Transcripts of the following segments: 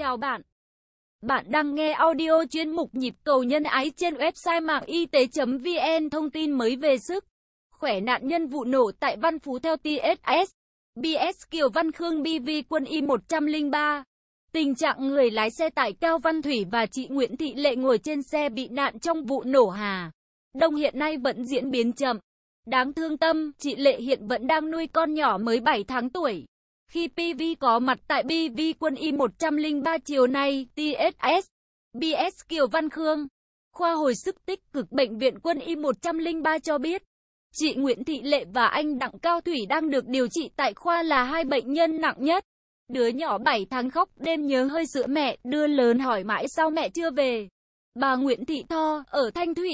chào bạn. Bạn đang nghe audio chuyên mục nhịp cầu nhân ái trên website mạng y tế.vn thông tin mới về sức khỏe nạn nhân vụ nổ tại Văn Phú theo TSS. BS Kiều Văn Khương BV quân y 103. Tình trạng người lái xe tải Cao Văn Thủy và chị Nguyễn Thị Lệ ngồi trên xe bị nạn trong vụ nổ Hà. Đông hiện nay vẫn diễn biến chậm. Đáng thương tâm, chị Lệ hiện vẫn đang nuôi con nhỏ mới 7 tháng tuổi. Khi PV có mặt tại BV quân y 103 chiều nay, TSS, BS Kiều Văn Khương, khoa hồi sức tích cực Bệnh viện quân y 103 cho biết, chị Nguyễn Thị Lệ và anh Đặng Cao Thủy đang được điều trị tại khoa là hai bệnh nhân nặng nhất. Đứa nhỏ 7 tháng khóc đêm nhớ hơi sữa mẹ, đưa lớn hỏi mãi sao mẹ chưa về. Bà Nguyễn Thị Tho, ở Thanh Thủy,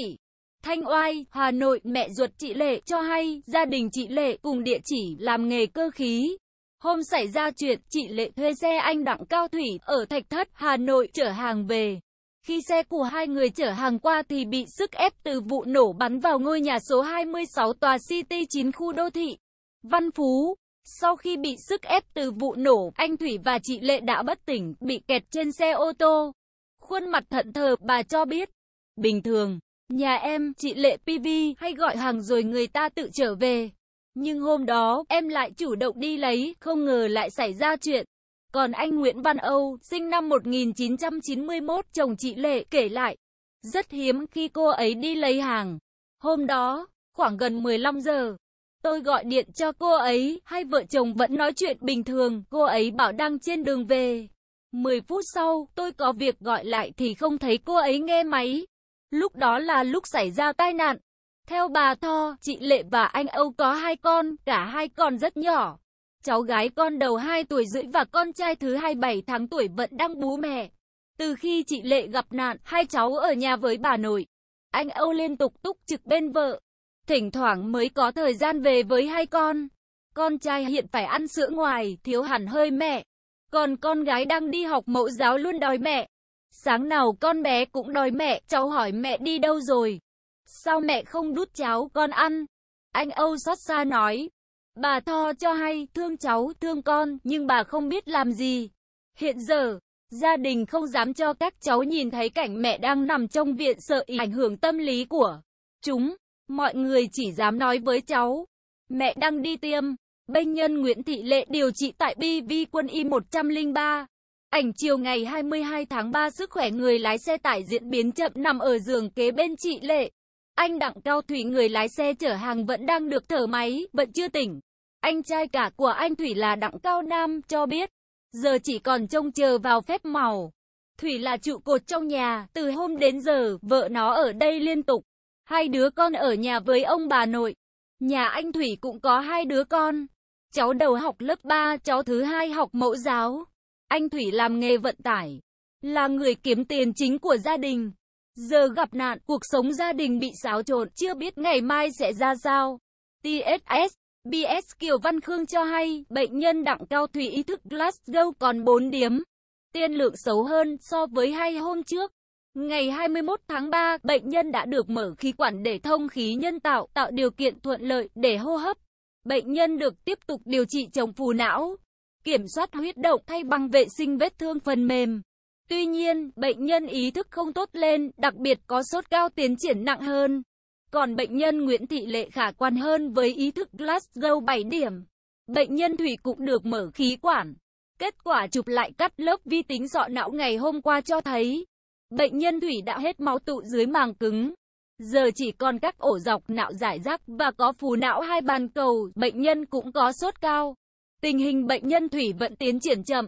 Thanh Oai, Hà Nội, mẹ ruột chị Lệ cho hay gia đình chị Lệ cùng địa chỉ làm nghề cơ khí. Hôm xảy ra chuyện, chị Lệ thuê xe anh Đặng Cao Thủy ở Thạch Thất, Hà Nội chở hàng về. Khi xe của hai người chở hàng qua thì bị sức ép từ vụ nổ bắn vào ngôi nhà số 26 tòa City 9 khu đô thị Văn Phú. Sau khi bị sức ép từ vụ nổ, anh Thủy và chị Lệ đã bất tỉnh, bị kẹt trên xe ô tô. Khuôn mặt thận thờ, bà cho biết. Bình thường, nhà em, chị Lệ PV, hay gọi hàng rồi người ta tự trở về. Nhưng hôm đó, em lại chủ động đi lấy, không ngờ lại xảy ra chuyện. Còn anh Nguyễn Văn Âu, sinh năm 1991, chồng chị Lệ, kể lại. Rất hiếm khi cô ấy đi lấy hàng. Hôm đó, khoảng gần 15 giờ, tôi gọi điện cho cô ấy, hai vợ chồng vẫn nói chuyện bình thường, cô ấy bảo đang trên đường về. 10 phút sau, tôi có việc gọi lại thì không thấy cô ấy nghe máy. Lúc đó là lúc xảy ra tai nạn. Theo bà Tho, chị Lệ và anh Âu có hai con, cả hai con rất nhỏ. Cháu gái con đầu 2 tuổi rưỡi và con trai thứ 27 tháng tuổi vẫn đang bú mẹ. Từ khi chị Lệ gặp nạn, hai cháu ở nhà với bà nội. Anh Âu liên tục túc trực bên vợ. Thỉnh thoảng mới có thời gian về với hai con. Con trai hiện phải ăn sữa ngoài, thiếu hẳn hơi mẹ. Còn con gái đang đi học mẫu giáo luôn đòi mẹ. Sáng nào con bé cũng đòi mẹ, cháu hỏi mẹ đi đâu rồi. Sao mẹ không đút cháo con ăn? Anh Âu xót xa nói. Bà Tho cho hay thương cháu, thương con, nhưng bà không biết làm gì. Hiện giờ, gia đình không dám cho các cháu nhìn thấy cảnh mẹ đang nằm trong viện sợ ảnh hưởng tâm lý của chúng. Mọi người chỉ dám nói với cháu, mẹ đang đi tiêm. Bệnh nhân Nguyễn Thị Lệ điều trị tại BV quân y 103. Ảnh chiều ngày 22 tháng 3 sức khỏe người lái xe tải diễn biến chậm nằm ở giường kế bên chị Lệ. Anh Đặng Cao Thủy người lái xe chở hàng vẫn đang được thở máy, vẫn chưa tỉnh. Anh trai cả của anh Thủy là Đặng Cao Nam cho biết, giờ chỉ còn trông chờ vào phép màu. Thủy là trụ cột trong nhà, từ hôm đến giờ, vợ nó ở đây liên tục. Hai đứa con ở nhà với ông bà nội. Nhà anh Thủy cũng có hai đứa con. Cháu đầu học lớp 3, cháu thứ hai học mẫu giáo. Anh Thủy làm nghề vận tải, là người kiếm tiền chính của gia đình. Giờ gặp nạn, cuộc sống gia đình bị xáo trộn, chưa biết ngày mai sẽ ra sao. TSS BS Kiều Văn Khương cho hay, bệnh nhân đặng cao thủy ý thức Glasgow còn 4 điểm. Tiên lượng xấu hơn so với hai hôm trước. Ngày 21 tháng 3, bệnh nhân đã được mở khí quản để thông khí nhân tạo, tạo điều kiện thuận lợi để hô hấp. Bệnh nhân được tiếp tục điều trị chống phù não, kiểm soát huyết động thay bằng vệ sinh vết thương phần mềm. Tuy nhiên, bệnh nhân ý thức không tốt lên, đặc biệt có sốt cao tiến triển nặng hơn. Còn bệnh nhân Nguyễn Thị Lệ khả quan hơn với ý thức Glasgow 7 điểm. Bệnh nhân Thủy cũng được mở khí quản. Kết quả chụp lại cắt lớp vi tính sọ não ngày hôm qua cho thấy, bệnh nhân Thủy đã hết máu tụ dưới màng cứng. Giờ chỉ còn các ổ dọc não giải rác và có phù não hai bàn cầu, bệnh nhân cũng có sốt cao. Tình hình bệnh nhân Thủy vẫn tiến triển chậm.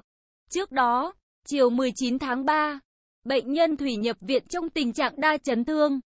Trước đó, Chiều 19 tháng 3, bệnh nhân Thủy nhập viện trong tình trạng đa chấn thương,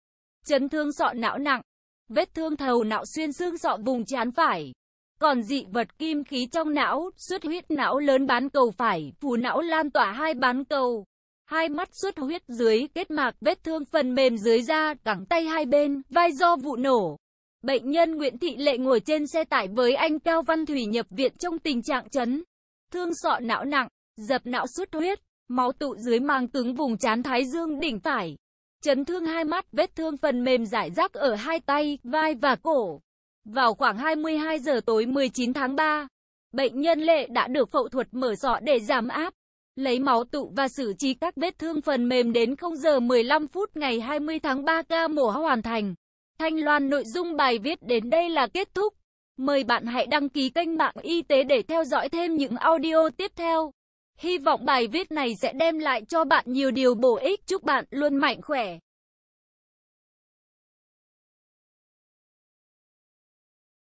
chấn thương sọ não nặng, vết thương thầu não xuyên xương sọ vùng trán phải. Còn dị vật kim khí trong não, xuất huyết não lớn bán cầu phải, phù não lan tỏa hai bán cầu. Hai mắt xuất huyết dưới kết mạc, vết thương phần mềm dưới da, cẳng tay hai bên, vai do vụ nổ. Bệnh nhân Nguyễn Thị Lệ ngồi trên xe tải với anh Cao Văn Thủy nhập viện trong tình trạng chấn thương sọ não nặng dập não xuất huyết, máu tụ dưới mang cứng vùng trán thái dương đỉnh phải, chấn thương hai mắt, vết thương phần mềm giải rác ở hai tay, vai và cổ. Vào khoảng 22 giờ tối 19 tháng 3, bệnh nhân Lệ đã được phẫu thuật mở sọ để giảm áp, lấy máu tụ và xử trí các vết thương phần mềm đến 0 giờ 15 phút ngày 20 tháng 3 ca mổ hoàn thành. Thanh Loan nội dung bài viết đến đây là kết thúc. Mời bạn hãy đăng ký kênh mạng y tế để theo dõi thêm những audio tiếp theo. Hy vọng bài viết này sẽ đem lại cho bạn nhiều điều bổ ích. Chúc bạn luôn mạnh khỏe.